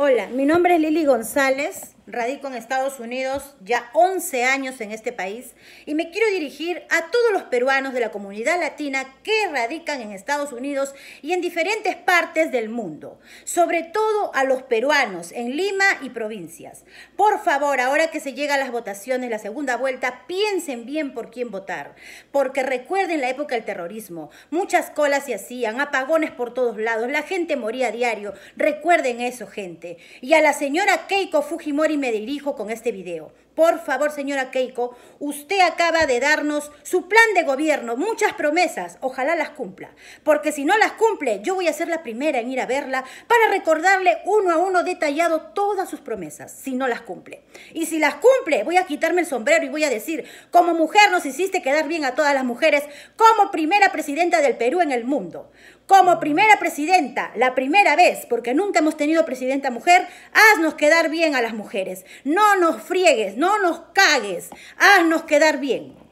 Hola, mi nombre es Lili González. Radico en Estados Unidos, ya 11 años en este país, y me quiero dirigir a todos los peruanos de la comunidad latina que radican en Estados Unidos y en diferentes partes del mundo, sobre todo a los peruanos en Lima y provincias. Por favor, ahora que se llega a las votaciones, la segunda vuelta, piensen bien por quién votar, porque recuerden la época del terrorismo. Muchas colas se hacían, apagones por todos lados, la gente moría a diario. Recuerden eso, gente. Y a la señora Keiko Fujimori me dirijo con este video. Por favor, señora Keiko, usted acaba de darnos su plan de gobierno, muchas promesas, ojalá las cumpla, porque si no las cumple, yo voy a ser la primera en ir a verla para recordarle uno a uno detallado todas sus promesas, si no las cumple. Y si las cumple, voy a quitarme el sombrero y voy a decir, como mujer nos hiciste quedar bien a todas las mujeres, como primera presidenta del Perú en el mundo, como primera presidenta, la primera vez, porque nunca hemos tenido presidenta mujer, haznos quedar bien a las mujeres. No nos friegues, no nos cagues, haznos quedar bien.